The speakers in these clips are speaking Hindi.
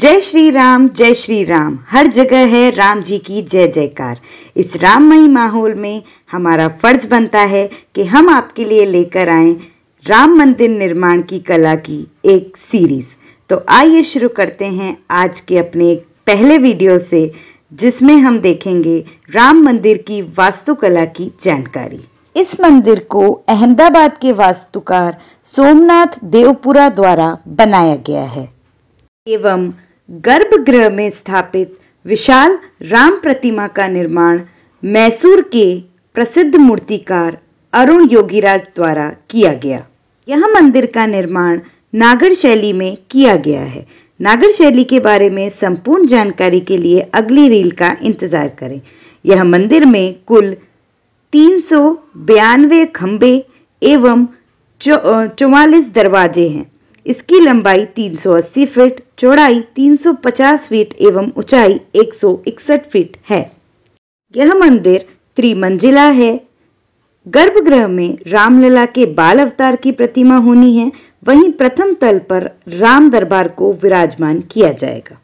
जय श्री राम जय श्री राम हर जगह है राम जी की जय जयकार इस राममयी माहौल में हमारा फर्ज बनता है कि हम आपके लिए लेकर आए राम मंदिर निर्माण की कला की एक सीरीज तो आइए शुरू करते हैं आज के अपने पहले वीडियो से जिसमें हम देखेंगे राम मंदिर की वास्तुकला की जानकारी इस मंदिर को अहमदाबाद के वास्तुकार सोमनाथ देवपुरा द्वारा बनाया गया है एवं गर्भगृह में स्थापित विशाल राम प्रतिमा का निर्माण मैसूर के प्रसिद्ध मूर्तिकार अरुण योगीराज द्वारा किया गया यह मंदिर का निर्माण नागर शैली में किया गया है नागर शैली के बारे में संपूर्ण जानकारी के लिए अगली रील का इंतजार करें यह मंदिर में कुल तीन सौ बयानवे खम्बे एवं चौवालीस दरवाजे हैं इसकी लंबाई 380 फीट चौड़ाई 350 फीट एवं ऊंचाई 161 फीट है यह मंदिर त्रिमंजिला है गर्भगृह में रामलला के बाल अवतार की प्रतिमा होनी है वहीं प्रथम तल पर राम दरबार को विराजमान किया जाएगा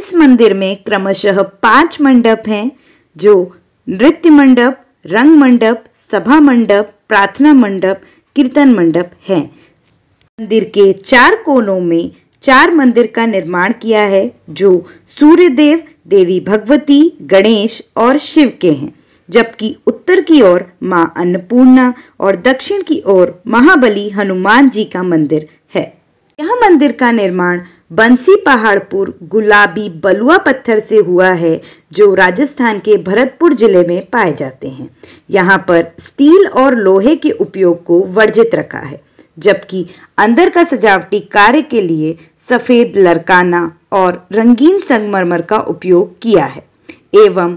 इस मंदिर में क्रमशः पांच मंडप हैं जो नृत्य मंडप रंग मंडप सभा मंडप प्रार्थना मंडप कीर्तन मंडप हैं मंदिर के चार कोनों में चार मंदिर का निर्माण किया है जो सूर्य देव देवी भगवती गणेश और शिव के हैं जबकि उत्तर की ओर मां अन्नपूर्णा और दक्षिण की ओर महाबली हनुमान जी का मंदिर है यह मंदिर का निर्माण बंसी पहाड़पुर गुलाबी बलुआ पत्थर से हुआ है जो राजस्थान के भरतपुर जिले में पाए जाते हैं यहाँ पर स्टील और लोहे के उपयोग को वर्जित रखा है जबकि अंदर का सजावटी कार्य के लिए सफ़ेद लरकाना और रंगीन संगमरमर का उपयोग किया है एवं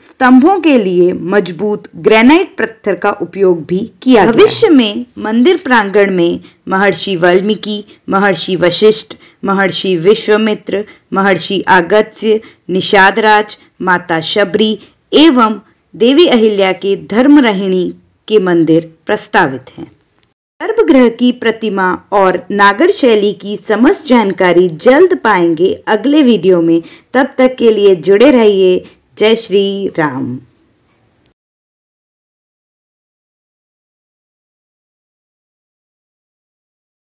स्तंभों के लिए मजबूत ग्रेनाइट पत्थर का उपयोग भी किया भविष्य में मंदिर प्रांगण में महर्षि वाल्मीकि महर्षि वशिष्ठ महर्षि विश्वमित्र महर्षि आगत्य निषादराज माता शबरी एवं देवी अहिल्या के धर्मरहिणी के मंदिर प्रस्तावित हैं सर्पग्रह की प्रतिमा और नागर शैली की समस्त जानकारी जल्द पाएंगे अगले वीडियो में तब तक के लिए जुड़े रहिए जय श्री राम